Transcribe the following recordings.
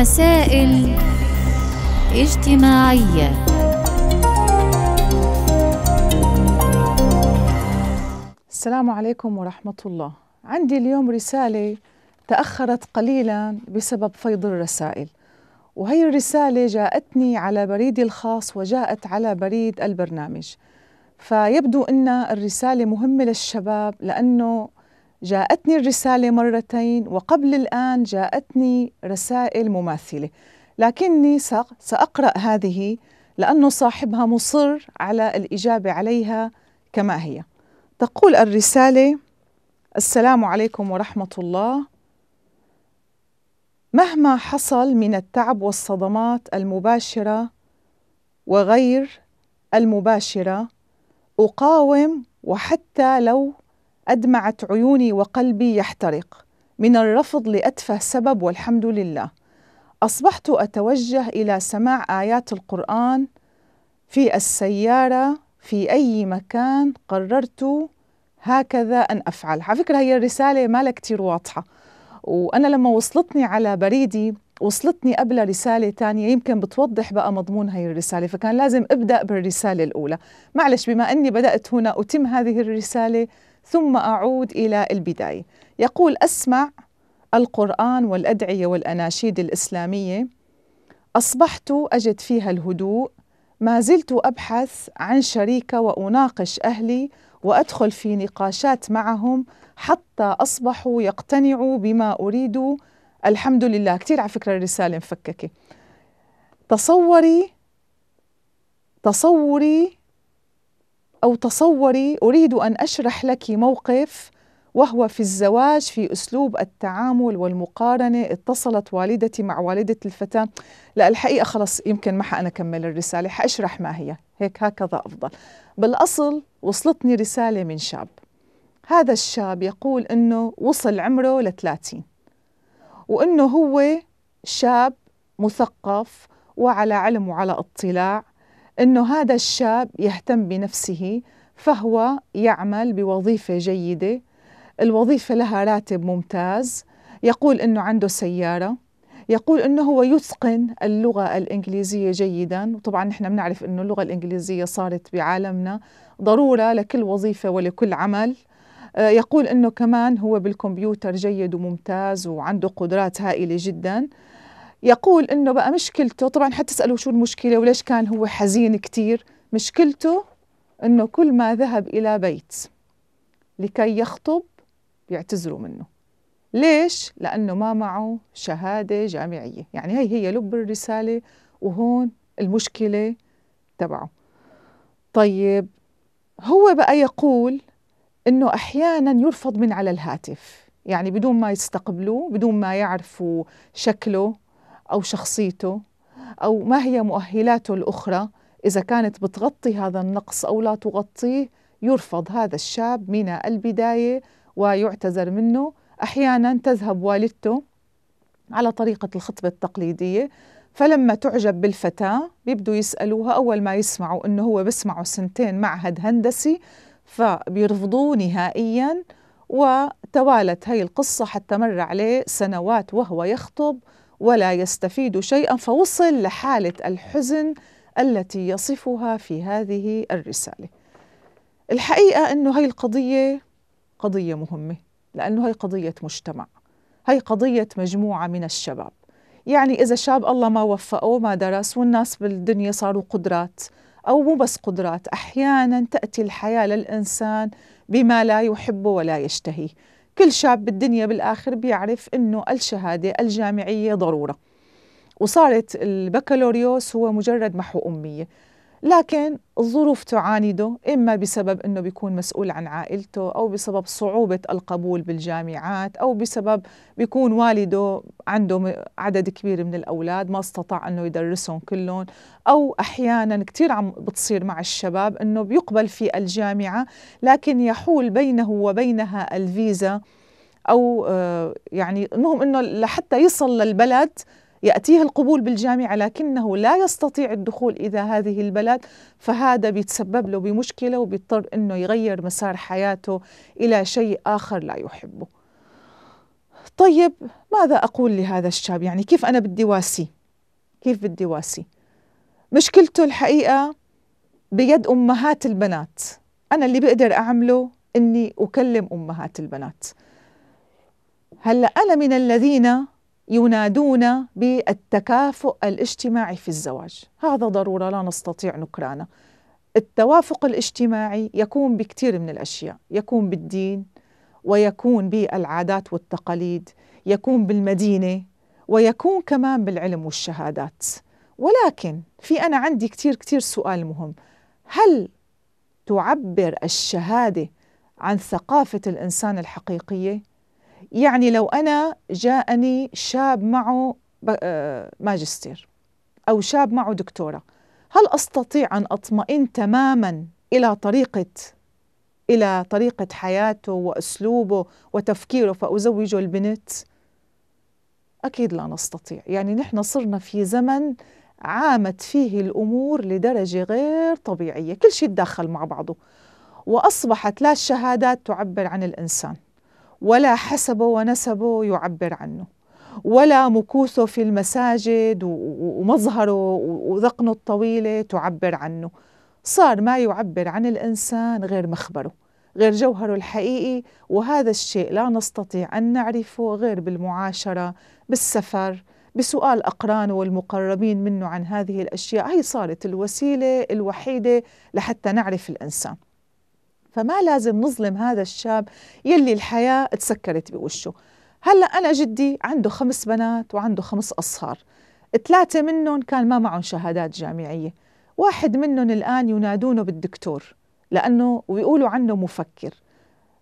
مسائل اجتماعية السلام عليكم ورحمة الله عندي اليوم رسالة تأخرت قليلا بسبب فيض الرسائل وهي الرسالة جاءتني على بريدي الخاص وجاءت على بريد البرنامج فيبدو أن الرسالة مهمة للشباب لأنه جاءتني الرسالة مرتين وقبل الآن جاءتني رسائل مماثلة لكني سأقرأ هذه لأن صاحبها مصر على الإجابة عليها كما هي تقول الرسالة السلام عليكم ورحمة الله مهما حصل من التعب والصدمات المباشرة وغير المباشرة أقاوم وحتى لو أدمعت عيوني وقلبي يحترق من الرفض لأتفه سبب والحمد لله أصبحت أتوجه إلى سماع آيات القرآن في السيارة في أي مكان قررت هكذا أن أفعل على فكرة هي الرسالة ما لها كتير واضحة وأنا لما وصلتني على بريدي وصلتني قبل رسالة تانية يمكن بتوضح بقى مضمون هاي الرسالة فكان لازم أبدأ بالرسالة الأولى معلش بما أني بدأت هنا أتم هذه الرسالة ثم أعود إلى البداية يقول أسمع القرآن والأدعية والأناشيد الإسلامية أصبحت أجد فيها الهدوء ما زلت أبحث عن شريكة وأناقش أهلي وأدخل في نقاشات معهم حتى أصبحوا يقتنعوا بما أريد الحمد لله كثير على فكرة الرسالة مفككة تصوري تصوري أو تصوري أريد أن أشرح لك موقف وهو في الزواج في أسلوب التعامل والمقارنة اتصلت والدتي مع والدة الفتاة لا الحقيقة خلص يمكن ما حأنا أكمل الرسالة حأشرح ما هي هيك هكذا أفضل بالأصل وصلتني رسالة من شاب هذا الشاب يقول أنه وصل عمره لثلاثين وأنه هو شاب مثقف وعلى علم وعلى اطلاع انه هذا الشاب يهتم بنفسه فهو يعمل بوظيفه جيده الوظيفه لها راتب ممتاز يقول انه عنده سياره يقول انه هو يتقن اللغه الانجليزيه جيدا وطبعا نحن بنعرف انه اللغه الانجليزيه صارت بعالمنا ضروره لكل وظيفه ولكل عمل آه، يقول انه كمان هو بالكمبيوتر جيد وممتاز وعنده قدرات هائله جدا يقول انه بقى مشكلته طبعا حتساله شو المشكله وليش كان هو حزين كثير مشكلته انه كل ما ذهب الى بيت لكي يخطب بيعتذروا منه ليش لانه ما معه شهاده جامعيه يعني هي هي لب الرساله وهون المشكله تبعه طيب هو بقى يقول انه احيانا يرفض من على الهاتف يعني بدون ما يستقبلوه بدون ما يعرفوا شكله أو شخصيته أو ما هي مؤهلاته الأخرى إذا كانت بتغطي هذا النقص أو لا تغطيه يرفض هذا الشاب من البداية ويعتذر منه أحيانا تذهب والدته على طريقة الخطبة التقليدية فلما تعجب بالفتاة بيبدوا يسألوها أول ما يسمعوا أنه هو بسمعه سنتين معهد هندسي فبيرفضوه نهائيا وتوالت هي القصة حتى مر عليه سنوات وهو يخطب ولا يستفيد شيئا فوصل لحاله الحزن التي يصفها في هذه الرساله. الحقيقه انه هي القضيه قضيه مهمه لانه هي قضيه مجتمع، هي قضيه مجموعه من الشباب. يعني اذا شاب الله ما وفقه ما درس والناس بالدنيا صاروا قدرات او مو بس قدرات، احيانا تاتي الحياه للانسان بما لا يحب ولا يشتهيه. كل شاب بالدنيا بالآخر بيعرف أنه الشهادة الجامعية ضرورة وصارت البكالوريوس هو مجرد محو أمية لكن الظروف تعانده إما بسبب أنه بيكون مسؤول عن عائلته أو بسبب صعوبة القبول بالجامعات أو بسبب بيكون والده عنده عدد كبير من الأولاد ما استطاع أنه يدرسهم كلهم أو أحيانا كثير عم بتصير مع الشباب أنه بيقبل في الجامعة لكن يحول بينه وبينها الفيزا أو آه، يعني المهم أنه لحتى يصل للبلد يأتيه القبول بالجامعة لكنه لا يستطيع الدخول إلى هذه البلد فهذا بيتسبب له بمشكلة وبيضطر أنه يغير مسار حياته إلى شيء آخر لا يحبه طيب ماذا أقول لهذا الشاب يعني كيف أنا بدي واسي كيف بدي واسي مشكلته الحقيقة بيد أمهات البنات أنا اللي بقدر أعمله أني أكلم أمهات البنات هلأ أنا من الذين ينادون بالتكافؤ الاجتماعي في الزواج هذا ضرورة لا نستطيع نكرانه التوافق الاجتماعي يكون بكثير من الأشياء يكون بالدين ويكون بالعادات والتقاليد يكون بالمدينة ويكون كمان بالعلم والشهادات ولكن في أنا عندي كثير كثير سؤال مهم هل تعبر الشهادة عن ثقافة الإنسان الحقيقية؟ يعني لو أنا جاءني شاب معه آه، ماجستير أو شاب معه دكتورة هل أستطيع أن أطمئن تماما إلى طريقة إلى طريقة حياته وأسلوبه وتفكيره فأزوجه البنت؟ أكيد لا نستطيع يعني نحن صرنا في زمن عامت فيه الأمور لدرجة غير طبيعية كل شيء تدخل مع بعضه وأصبحت لا الشهادات تعبر عن الإنسان ولا حسبه ونسبه يعبر عنه ولا مكوثه في المساجد ومظهره وذقنه الطويله تعبر عنه صار ما يعبر عن الانسان غير مخبره غير جوهره الحقيقي وهذا الشيء لا نستطيع ان نعرفه غير بالمعاشره بالسفر بسؤال أقرانه والمقربين منه عن هذه الأشياء هي صارت الوسيلة الوحيدة لحتى نعرف الإنسان فما لازم نظلم هذا الشاب يلي الحياة تسكرت بوشه هلأ أنا جدي عنده خمس بنات وعنده خمس أصهار ثلاثة منهم كان ما معهم شهادات جامعية واحد منهم الآن ينادونه بالدكتور لأنه ويقولوا عنه مفكر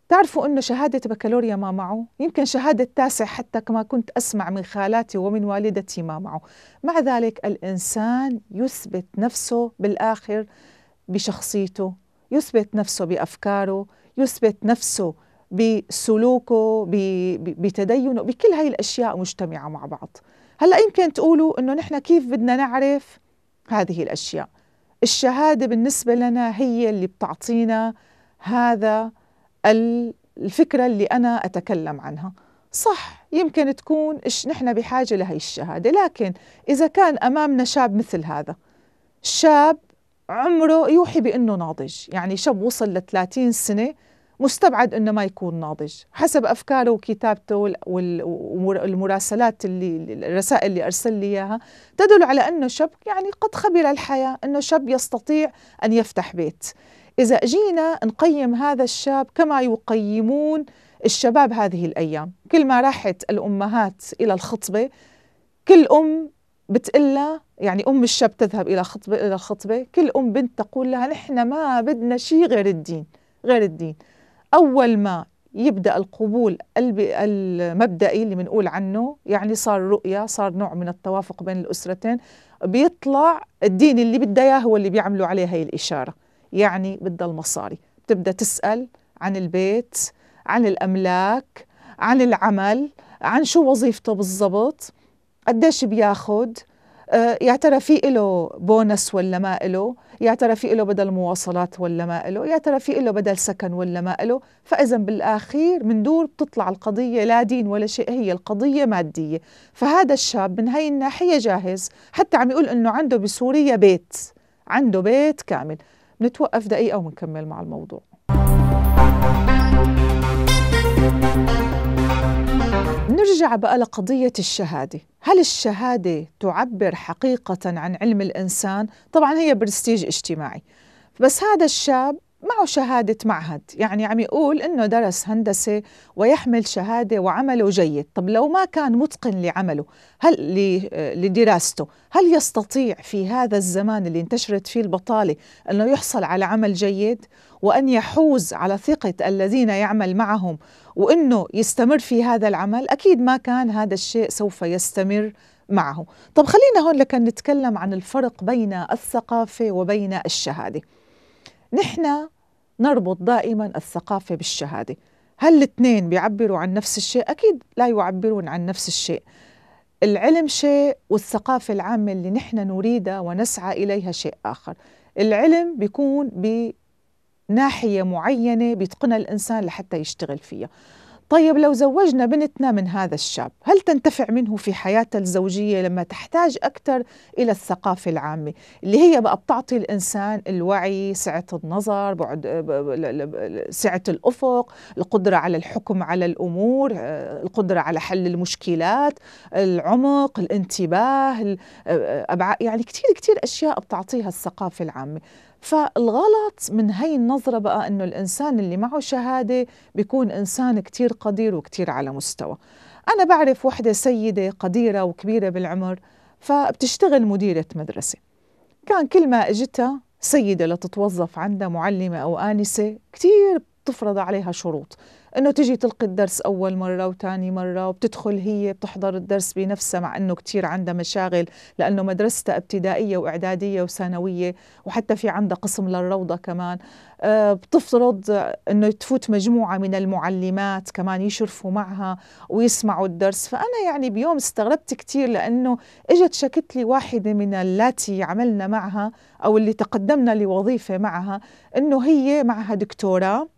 تعرفوا أنه شهادة بكالوريا ما معه يمكن شهادة تاسع حتى كما كنت أسمع من خالاتي ومن والدتي ما معه مع ذلك الإنسان يثبت نفسه بالآخر بشخصيته يثبت نفسه بافكاره يثبت نفسه بسلوكه بتدينه بكل هاي الاشياء مجتمعه مع بعض هلا يمكن تقولوا انه نحن كيف بدنا نعرف هذه الاشياء الشهاده بالنسبه لنا هي اللي بتعطينا هذا الفكره اللي انا اتكلم عنها صح يمكن تكون إش نحن بحاجه لهي الشهاده لكن اذا كان امامنا شاب مثل هذا شاب عمره يوحي بأنه ناضج يعني شاب وصل ل 30 سنة مستبعد أنه ما يكون ناضج حسب أفكاره وكتابته والمراسلات اللي الرسائل اللي أرسل لي إياها تدل على أنه شاب يعني قد خبر الحياة أنه شاب يستطيع أن يفتح بيت إذا جينا نقيم هذا الشاب كما يقيمون الشباب هذه الأيام كل ما راحت الأمهات إلى الخطبة كل أم بتقلها يعني أم الشاب تذهب إلى خطبة إلى الخطبة كل أم بنت تقول لها نحن ما بدنا شيء غير الدين غير الدين أول ما يبدأ القبول المبدئي اللي بنقول عنه يعني صار رؤية صار نوع من التوافق بين الأسرتين بيطلع الدين اللي بدها إياه هو اللي بيعملوا عليه هي الإشارة يعني بدها المصاري بتبدأ تسأل عن البيت عن الأملاك عن العمل عن شو وظيفته بالضبط قديش بياخد آه، يا ترى في له بونس ولا ما له يا ترى في له بدل مواصلات ولا ما له يا ترى في له بدل سكن ولا ما له فإذا بالآخير من دور بتطلع القضية لا دين ولا شيء هي القضية مادية فهذا الشاب من هاي الناحية جاهز حتى عم يقول أنه عنده بسوريا بيت عنده بيت كامل نتوقف دقيقة ونكمل مع الموضوع نرجع بقى لقضية الشهادة هل الشهادة تعبر حقيقة عن علم الإنسان؟ طبعا هي برستيج اجتماعي بس هذا الشاب معه شهادة معهد يعني عم يقول أنه درس هندسة ويحمل شهادة وعمله جيد طب لو ما كان متقن لعمله هل آه، لدراسته هل يستطيع في هذا الزمان اللي انتشرت فيه البطالة أنه يحصل على عمل جيد وأن يحوز على ثقة الذين يعمل معهم وانه يستمر في هذا العمل اكيد ما كان هذا الشيء سوف يستمر معه طب خلينا هون لكن نتكلم عن الفرق بين الثقافة وبين الشهادة نحن نربط دائما الثقافة بالشهادة هل الاثنين بيعبروا عن نفس الشيء؟ أكيد لا يعبرون عن نفس الشيء العلم شيء والثقافة العامة اللي نحن نريدها ونسعى إليها شيء آخر العلم بيكون بي ناحية معينة بيتقنها الإنسان لحتى يشتغل فيها طيب لو زوجنا بنتنا من هذا الشاب هل تنتفع منه في حياتها الزوجية لما تحتاج أكثر إلى الثقافة العامة اللي هي بقى بتعطي الإنسان الوعي سعة النظر بعد سعة الأفق القدرة على الحكم على الأمور آه، القدرة على حل المشكلات العمق الانتباه آه، آه، يعني كثير كثير أشياء بتعطيها الثقافة العامة فالغلط من هي النظرة بقى أنه الإنسان اللي معه شهادة بيكون إنسان كتير قدير وكتير على مستوى أنا بعرف وحدة سيدة قديرة وكبيرة بالعمر فبتشتغل مديرة مدرسة كان كل ما اجتها سيدة لتتوظف عندها معلمة أو آنسة كتير بتفرض عليها شروط انه تجي تلقي الدرس اول مره وثاني مره وبتدخل هي بتحضر الدرس بنفسها مع انه كثير عندها مشاغل لانه مدرستها ابتدائيه واعداديه وثانويه وحتى في عندها قسم للروضه كمان آه، بتفرض انه تفوت مجموعه من المعلمات كمان يشرفوا معها ويسمعوا الدرس فانا يعني بيوم استغربت كثير لانه اجت شكت لي واحده من اللاتي عملنا معها او اللي تقدمنا لوظيفه معها انه هي معها دكتوراه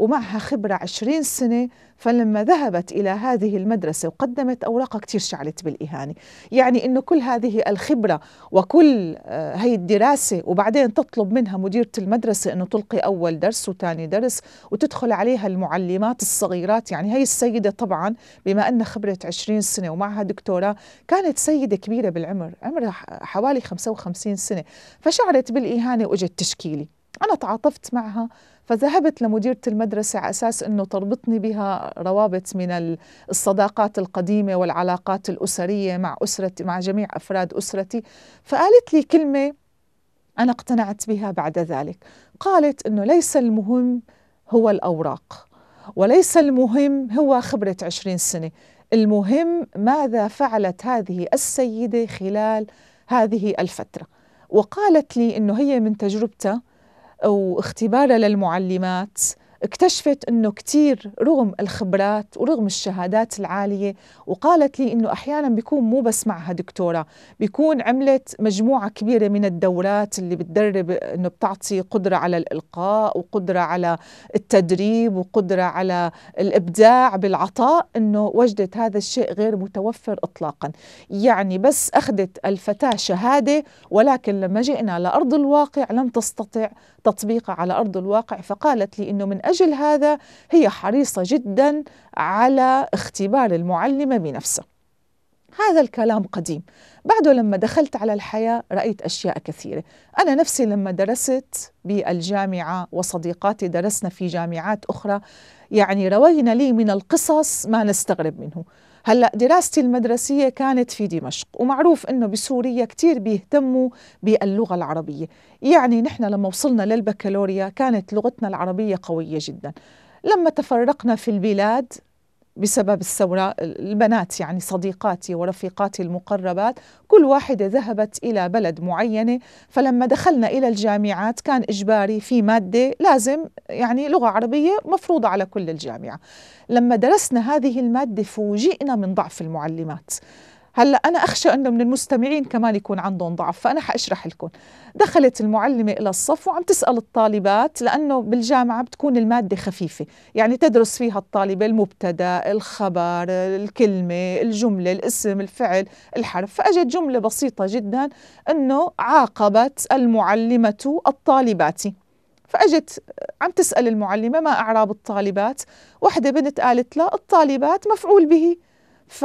ومعها خبرة عشرين سنة فلما ذهبت إلى هذه المدرسة وقدمت أوراقها كتير شعلت بالإهانة يعني أنه كل هذه الخبرة وكل آه، هي الدراسة وبعدين تطلب منها مديرة المدرسة أنه تلقي أول درس وثاني درس وتدخل عليها المعلمات الصغيرات يعني هي السيدة طبعا بما أنها خبرة 20 سنة ومعها دكتوراه كانت سيدة كبيرة بالعمر عمرها حوالي 55 سنة فشعرت بالإهانة وإجت تشكيلي أنا تعاطفت معها فذهبت لمديرة المدرسة على أساس أنه تربطني بها روابط من الصداقات القديمة والعلاقات الأسرية مع أسرتي مع جميع أفراد أسرتي فقالت لي كلمة أنا اقتنعت بها بعد ذلك قالت أنه ليس المهم هو الأوراق وليس المهم هو خبرة عشرين سنة المهم ماذا فعلت هذه السيدة خلال هذه الفترة وقالت لي أنه هي من تجربتها واختبارها للمعلمات اكتشفت انه كثير رغم الخبرات ورغم الشهادات العاليه وقالت لي انه احيانا بيكون مو بس معها دكتوره بيكون عملت مجموعه كبيره من الدورات اللي بتدرب انه بتعطي قدره على الالقاء وقدره على التدريب وقدره على الابداع بالعطاء انه وجدت هذا الشيء غير متوفر اطلاقا يعني بس اخذت الفتاه شهاده ولكن لما جئنا لارض الواقع لم تستطع تطبيقها على أرض الواقع فقالت لي أنه من أجل هذا هي حريصة جدا على اختبار المعلمة بنفسها هذا الكلام قديم بعده لما دخلت على الحياة رأيت أشياء كثيرة أنا نفسي لما درست بالجامعة وصديقاتي درسنا في جامعات أخرى يعني روينا لي من القصص ما نستغرب منه هلا دراستي المدرسيه كانت في دمشق ومعروف انه بسوريا كثير بيهتموا باللغه العربيه يعني نحن لما وصلنا للبكالوريا كانت لغتنا العربيه قويه جدا لما تفرقنا في البلاد بسبب الثورة البنات يعني صديقاتي ورفيقاتي المقربات كل واحدة ذهبت إلى بلد معينة فلما دخلنا إلى الجامعات كان إجباري في مادة لازم يعني لغة عربية مفروضة على كل الجامعة لما درسنا هذه المادة فوجئنا من ضعف المعلمات هلا انا اخشى انه من المستمعين كمان يكون عندهم ضعف فانا حاشرح لكم دخلت المعلمه الى الصف وعم تسال الطالبات لانه بالجامعه بتكون الماده خفيفه يعني تدرس فيها الطالبه المبتدا الخبر الكلمه الجمله الاسم الفعل الحرف فاجت جمله بسيطه جدا انه عاقبت المعلمه الطالبات فاجت عم تسال المعلمه ما اعراب الطالبات وحده بنت قالت لها الطالبات مفعول به ف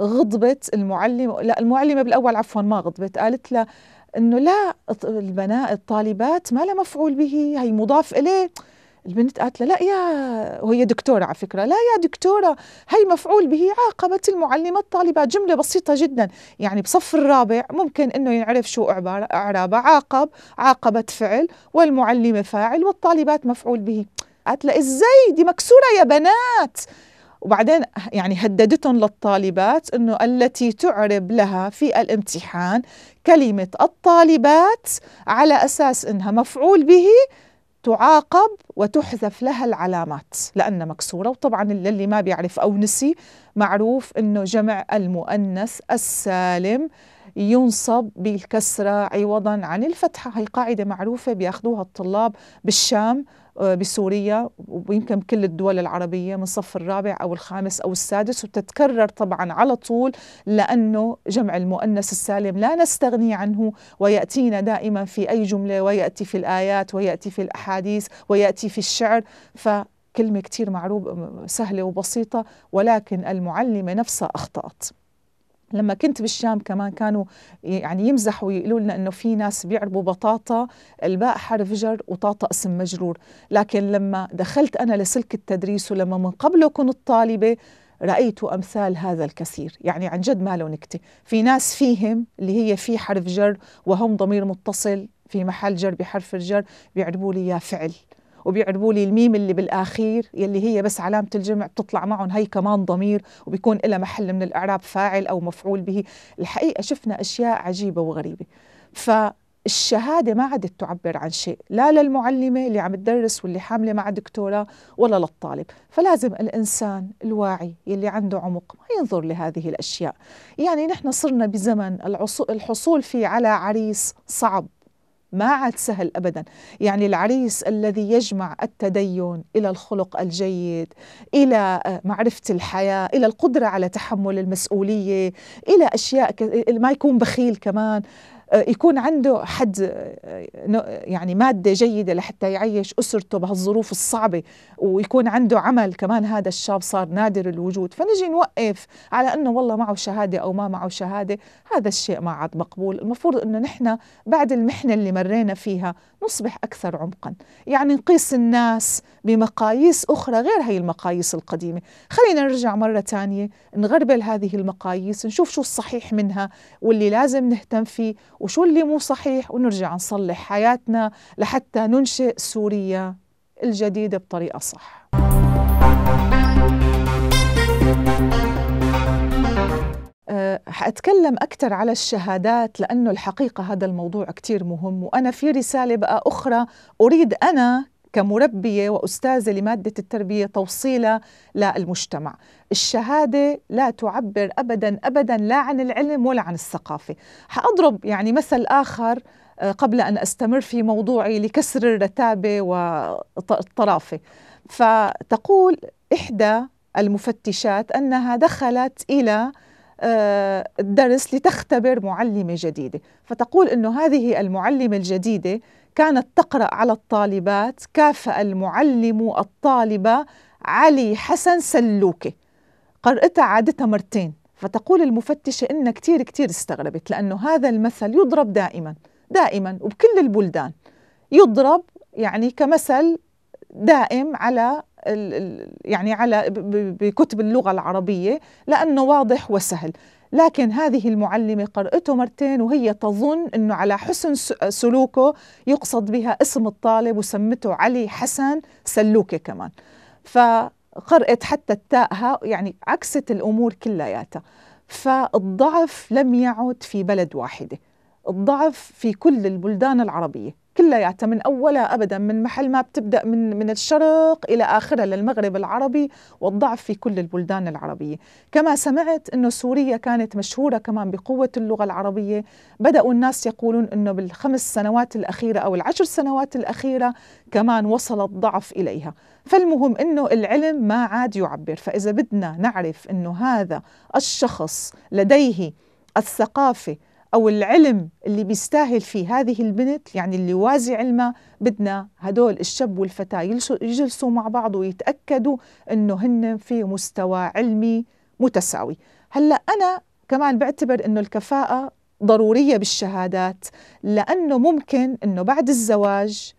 غضبت المعلمة لا المعلمة بالأول عفوا ما غضبت قالت لها انه لا البنات الطالبات ما لها مفعول به هي مضاف اليه البنت قالت لها لا يا وهي دكتورة على فكرة لا يا دكتورة هي مفعول به عاقبت المعلمة الطالبات جملة بسيطة جدا يعني بصف الرابع ممكن أنه ينعرف شو عبارة أعرابة عاقب عاقبت فعل والمعلمة فاعل والطالبات مفعول به قالت لها إزاي دي مكسورة يا بنات وبعدين يعني هددتهم للطالبات انه التي تعرب لها في الامتحان كلمه الطالبات على اساس انها مفعول به تعاقب وتحذف لها العلامات لأنها مكسورة وطبعا اللي ما بيعرف أو نسي معروف أنه جمع المؤنث السالم ينصب بالكسرة عوضا عن الفتحة هي قاعدة معروفة بياخذوها الطلاب بالشام آه، بسوريا ويمكن بكل الدول العربية من الصف الرابع أو الخامس أو السادس وتتكرر طبعا على طول لأنه جمع المؤنث السالم لا نستغني عنه ويأتينا دائما في أي جملة ويأتي في الآيات ويأتي في الأحاديث ويأتي في الشعر ف كلمة كتير معروف سهلة وبسيطة ولكن المعلمة نفسها أخطأت لما كنت بالشام كمان كانوا يعني يمزحوا ويقولوا لنا انه في ناس بيعربوا بطاطا الباء حرف جر وطاطا اسم مجرور لكن لما دخلت انا لسلك التدريس ولما من قبله كنت طالبه رأيت أمثال هذا الكثير يعني عن جد ما له نكتة في ناس فيهم اللي هي في حرف جر وهم ضمير متصل في محل جر بحرف الجر بيعربوا لي يا فعل وبيعربوا لي الميم اللي بالاخير يلي هي بس علامه الجمع بتطلع معهم هي كمان ضمير وبيكون لها محل من الاعراب فاعل او مفعول به الحقيقه شفنا اشياء عجيبه وغريبه ف الشهادة ما عادت تعبر عن شيء لا للمعلمة اللي عم تدرس واللي حاملة مع دكتوراه ولا للطالب فلازم الإنسان الواعي يلي عنده عمق ما ينظر لهذه الأشياء يعني نحن صرنا بزمن الحصول فيه على عريس صعب ما عاد سهل ابدا يعني العريس الذي يجمع التدين الى الخلق الجيد الى آه، معرفه الحياه الى القدره على تحمل المسؤوليه الى اشياء ما يكون بخيل كمان آه، يكون عنده حد آه، يعني مادة جيدة لحتى يعيش أسرته بهالظروف الصعبة ويكون عنده عمل كمان هذا الشاب صار نادر الوجود فنجي نوقف على أنه والله معه شهادة أو ما معه شهادة هذا الشيء ما عاد مقبول المفروض أنه نحن بعد المحنة اللي مرينا فيها نصبح أكثر عمقا يعني نقيس الناس بمقاييس أخرى غير هي المقاييس القديمة خلينا نرجع مرة تانية نغربل هذه المقاييس نشوف شو الصحيح منها واللي لازم نهتم فيه وشو اللي مو صحيح ونرجع نصلح حياتنا لحتى ننشئ سوريا الجديدة بطريقة صح حأتكلم أكثر على الشهادات لأنه الحقيقة هذا الموضوع كتير مهم وأنا في رسالة بقى أخرى أريد أنا كمربية وأستاذة لمادة التربية توصيلها للمجتمع الشهادة لا تعبر أبدا أبدا لا عن العلم ولا عن الثقافة حأضرب يعني مثل آخر آه، قبل أن أستمر في موضوعي لكسر الرتابة والطرافة فتقول إحدى المفتشات أنها دخلت إلى آه، الدرس لتختبر معلمة جديدة فتقول أنه هذه المعلمة الجديدة كانت تقرأ على الطالبات كافأ المعلم الطالبة علي حسن سلوكي قرأتها عادتها مرتين فتقول المفتشة إن كتير كتير استغربت لأنه هذا المثل يضرب دائما دائما وبكل البلدان يضرب يعني كمثل دائم على يعني على بكتب اللغة العربية لأنه واضح وسهل لكن هذه المعلمة قرأته مرتين وهي تظن أنه على حسن سلوكه يقصد بها اسم الطالب وسمته علي حسن سلوكة كمان فقرأت حتى التاءها يعني عكست الأمور كلياتها فالضعف لم يعد في بلد واحدة الضعف في كل البلدان العربية كلياتها من اولها ابدا من محل ما بتبدا من من الشرق الى اخرها للمغرب العربي والضعف في كل البلدان العربيه، كما سمعت انه سوريا كانت مشهوره كمان بقوه اللغه العربيه، بداوا الناس يقولون انه بالخمس سنوات الاخيره او العشر سنوات الاخيره كمان وصل الضعف اليها، فالمهم انه العلم ما عاد يعبر، فاذا بدنا نعرف انه هذا الشخص لديه الثقافه او العلم اللي بيستاهل فيه هذه البنت يعني اللي وازي علمها بدنا هدول الشاب والفتاه يجلسوا مع بعض ويتاكدوا انه هن في مستوى علمي متساوي هلا انا كمان بعتبر انه الكفاءه ضروريه بالشهادات لانه ممكن انه بعد الزواج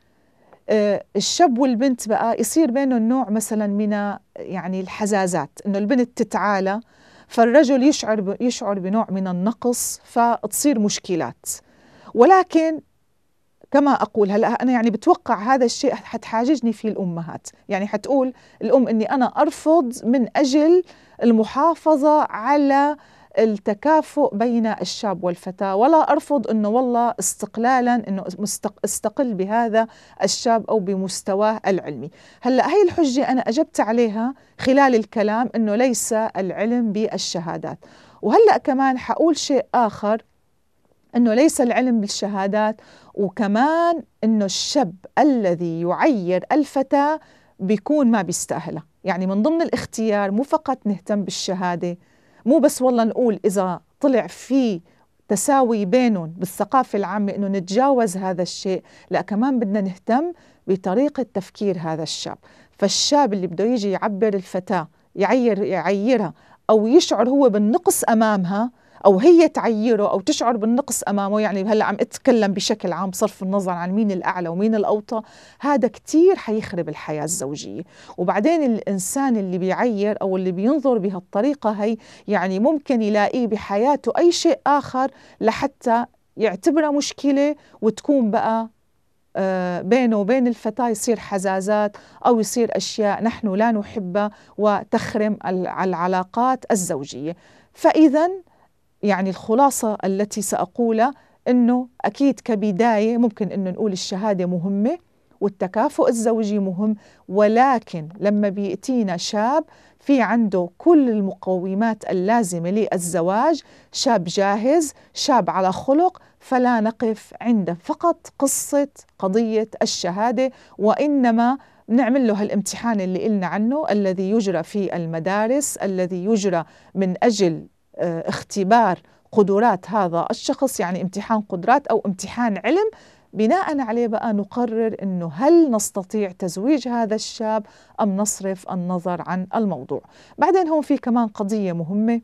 آه، الشاب والبنت بقى يصير بينهم نوع مثلا من يعني الحزازات انه البنت تتعالى فالرجل يشعر يشعر بنوع من النقص فتصير مشكلات ولكن كما اقول هلا انا يعني بتوقع هذا الشيء حتحاججني فيه الامهات يعني حتقول الام اني انا ارفض من اجل المحافظه على التكافؤ بين الشاب والفتاة ولا أرفض أنه والله استقلالا أنه استقل بهذا الشاب أو بمستواه العلمي هلأ هي الحجة أنا أجبت عليها خلال الكلام أنه ليس العلم بالشهادات وهلأ كمان حقول شيء آخر أنه ليس العلم بالشهادات وكمان أنه الشاب الذي يعير الفتاة بيكون ما بيستاهلها يعني من ضمن الاختيار مو فقط نهتم بالشهاده مو بس والله نقول إذا طلع في تساوي بينهم بالثقافة العامة إنه نتجاوز هذا الشيء لا كمان بدنا نهتم بطريقة تفكير هذا الشاب فالشاب اللي بده يجي يعبر الفتاة يعير يعيرها أو يشعر هو بالنقص أمامها او هي تعيره او تشعر بالنقص امامه يعني هلا عم اتكلم بشكل عام بصرف النظر عن مين الاعلى ومين الاوطى هذا كثير حيخرب الحياه الزوجيه وبعدين الانسان اللي بيعير او اللي بينظر بهالطريقه هي يعني ممكن يلاقيه بحياته اي شيء اخر لحتى يعتبرها مشكله وتكون بقى آه، بينه وبين الفتاة يصير حزازات أو يصير أشياء نحن لا نحبها وتخرم العلاقات الزوجية فإذا يعني الخلاصة التي سأقولها أنه أكيد كبداية ممكن أنه نقول الشهادة مهمة والتكافؤ الزوجي مهم ولكن لما بيأتينا شاب في عنده كل المقومات اللازمة للزواج شاب جاهز شاب على خلق فلا نقف عند فقط قصة قضية الشهادة وإنما نعمل له هالامتحان اللي قلنا عنه الذي يجرى في المدارس الذي يجرى من أجل آه، اختبار قدرات هذا الشخص يعني امتحان قدرات او امتحان علم بناء عليه بقى نقرر انه هل نستطيع تزويج هذا الشاب ام نصرف النظر عن الموضوع بعدين هون في كمان قضيه مهمه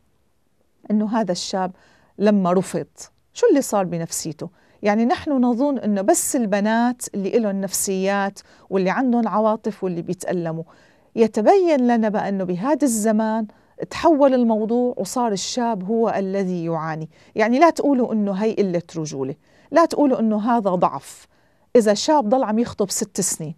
انه هذا الشاب لما رفض شو اللي صار بنفسيته يعني نحن نظن انه بس البنات اللي لهم نفسيات واللي عندهم عواطف واللي بيتألموا يتبين لنا بقى انه بهذا الزمان تحول الموضوع وصار الشاب هو الذي يعاني يعني لا تقولوا أنه هي قلة رجولة لا تقولوا أنه هذا ضعف إذا شاب ضل عم يخطب ست سنين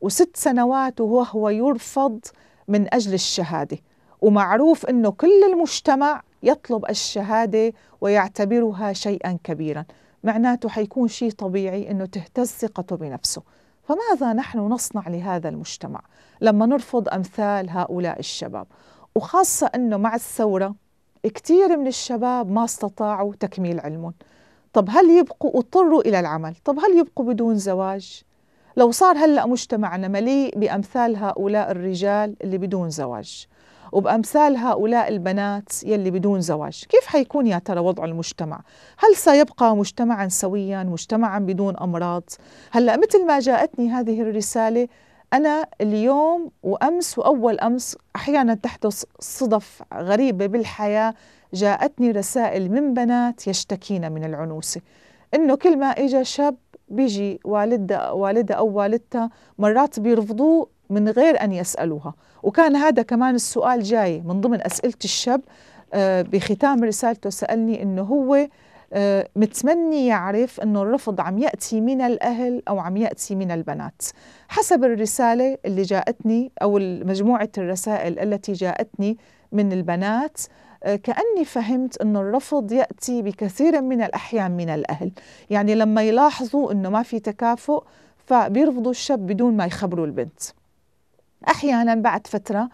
وست سنوات وهو يرفض من أجل الشهادة ومعروف أنه كل المجتمع يطلب الشهادة ويعتبرها شيئا كبيرا معناته حيكون شيء طبيعي أنه تهتز ثقته بنفسه فماذا نحن نصنع لهذا المجتمع لما نرفض أمثال هؤلاء الشباب وخاصة أنه مع الثورة كثير من الشباب ما استطاعوا تكميل علمهم طب هل يبقوا اضطروا إلى العمل طب هل يبقوا بدون زواج لو صار هلأ مجتمعنا مليء بأمثال هؤلاء الرجال اللي بدون زواج وبأمثال هؤلاء البنات يلي بدون زواج كيف حيكون يا ترى وضع المجتمع هل سيبقى مجتمعا سويا مجتمعا بدون أمراض هلأ مثل ما جاءتني هذه الرسالة أنا اليوم وأمس وأول أمس أحيانا تحدث صدف غريبة بالحياة جاءتني رسائل من بنات يشتكين من العنوسة إنه كل ما إجا شاب بيجي والدة والدة أو والدتها مرات بيرفضوه من غير أن يسألوها وكان هذا كمان السؤال جاي من ضمن أسئلة الشاب آه، بختام رسالته سألني إنه هو آه، متمني يعرف أنه الرفض عم يأتي من الأهل أو عم يأتي من البنات حسب الرسالة اللي جاءتني أو مجموعة الرسائل التي جاءتني من البنات آه، كأني فهمت انه الرفض يأتي بكثير من الأحيان من الأهل يعني لما يلاحظوا أنه ما في تكافؤ فبيرفضوا الشاب بدون ما يخبروا البنت أحيانا بعد فترة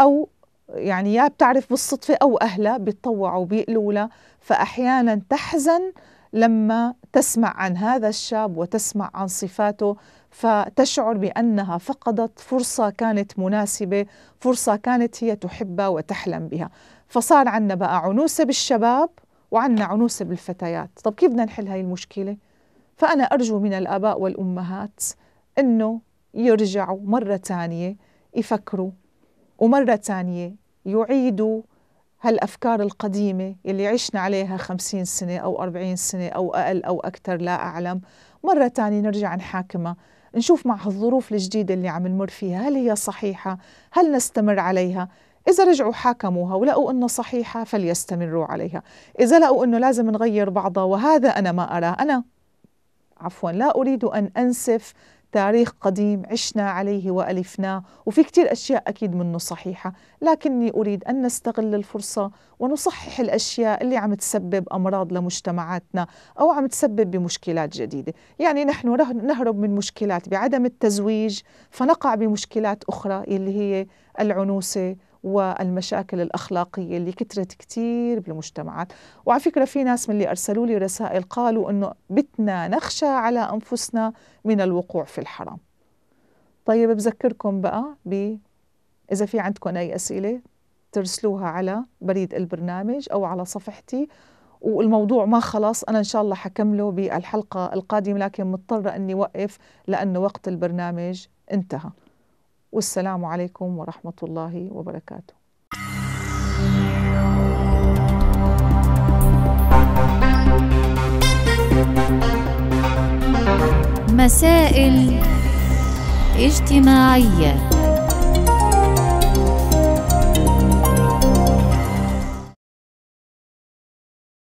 أو يعني يا بتعرف بالصدفة أو أهلها بيتطوعوا بيقلوا لها فأحيانا تحزن لما تسمع عن هذا الشاب وتسمع عن صفاته فتشعر بأنها فقدت فرصة كانت مناسبة فرصة كانت هي تحبها وتحلم بها فصار عنا بقى عنوسة بالشباب وعنا عنوسة بالفتيات طب كيف بدنا نحل هاي المشكلة؟ فأنا أرجو من الآباء والأمهات أنه يرجعوا مرة تانية يفكروا ومرة ثانية يعيدوا هالأفكار القديمة اللي عشنا عليها خمسين سنة أو أربعين سنة أو أقل أو أكثر لا أعلم مرة ثانية نرجع نحاكمها نشوف مع هالظروف الجديدة اللي عم نمر فيها هل هي صحيحة هل نستمر عليها إذا رجعوا حاكموها ولقوا أنه صحيحة فليستمروا عليها إذا لقوا أنه لازم نغير بعضها وهذا أنا ما أراه أنا عفوا لا أريد أن أنسف تاريخ قديم عشنا عليه وألفناه وفي كتير أشياء أكيد منه صحيحة لكني أريد أن نستغل الفرصة ونصحح الأشياء اللي عم تسبب أمراض لمجتمعاتنا أو عم تسبب بمشكلات جديدة يعني نحن نهرب من مشكلات بعدم التزويج فنقع بمشكلات أخرى اللي هي العنوسة والمشاكل الأخلاقية اللي كترت كتير بالمجتمعات وعلى فكرة في ناس من اللي أرسلوا لي رسائل قالوا أنه بتنا نخشى على أنفسنا من الوقوع في الحرام طيب بذكركم بقى ب إذا في عندكم أي أسئلة ترسلوها على بريد البرنامج أو على صفحتي والموضوع ما خلص أنا إن شاء الله حكمله بالحلقة القادمة لكن مضطرة أني وقف لأنه وقت البرنامج انتهى والسلام عليكم ورحمه الله وبركاته مسائل اجتماعيه